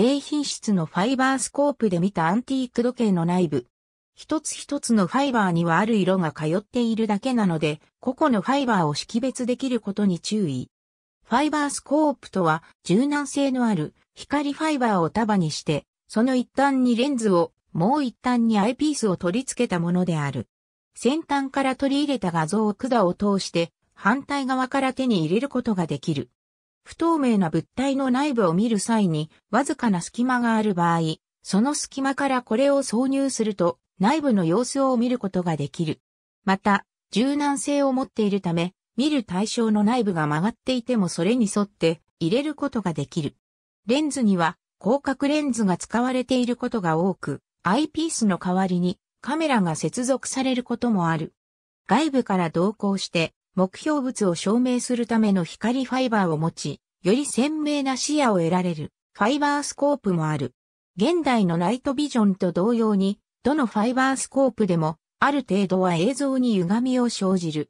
低品質のファイバースコープで見たアンティーク時計の内部。一つ一つのファイバーにはある色が通っているだけなので、個々のファイバーを識別できることに注意。ファイバースコープとは、柔軟性のある光ファイバーを束にして、その一端にレンズを、もう一端にアイピースを取り付けたものである。先端から取り入れた画像を管を通して、反対側から手に入れることができる。不透明な物体の内部を見る際に、わずかな隙間がある場合、その隙間からこれを挿入すると、内部の様子を見ることができる。また、柔軟性を持っているため、見る対象の内部が曲がっていてもそれに沿って入れることができる。レンズには広角レンズが使われていることが多く、アイピースの代わりにカメラが接続されることもある。外部から同行して目標物を証明するための光ファイバーを持ち、より鮮明な視野を得られるファイバースコープもある。現代のナイトビジョンと同様に、どのファイバースコープでも、ある程度は映像に歪みを生じる。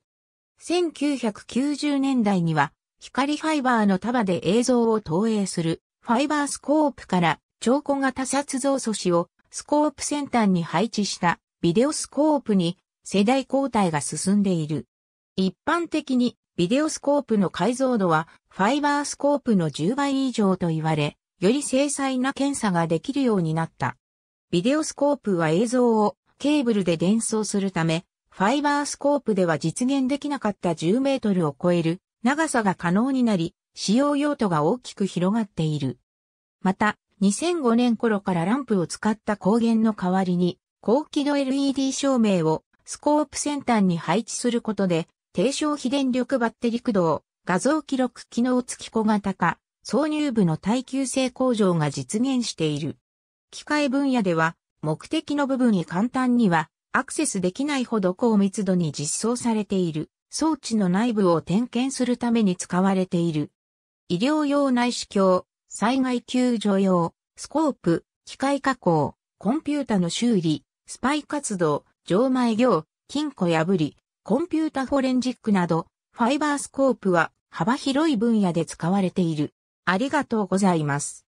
1990年代には、光ファイバーの束で映像を投影するファイバースコープから超小型撮像素子をスコープ先端に配置したビデオスコープに世代交代が進んでいる。一般的にビデオスコープの解像度はファイバースコープの10倍以上と言われ、より精細な検査ができるようになった。ビデオスコープは映像をケーブルで伝送するため、ファイバースコープでは実現できなかった10メートルを超える長さが可能になり、使用用途が大きく広がっている。また、2005年頃からランプを使った光源の代わりに、高輝度 LED 照明をスコープ先端に配置することで、低消費電力バッテリ駆動、画像記録機能付き小型化、挿入部の耐久性向上が実現している。機械分野では、目的の部分に簡単にはアクセスできないほど高密度に実装されている装置の内部を点検するために使われている。医療用内視鏡、災害救助用、スコープ、機械加工、コンピュータの修理、スパイ活動、錠前業、金庫破り、コンピュータフォレンジックなど、ファイバースコープは幅広い分野で使われている。ありがとうございます。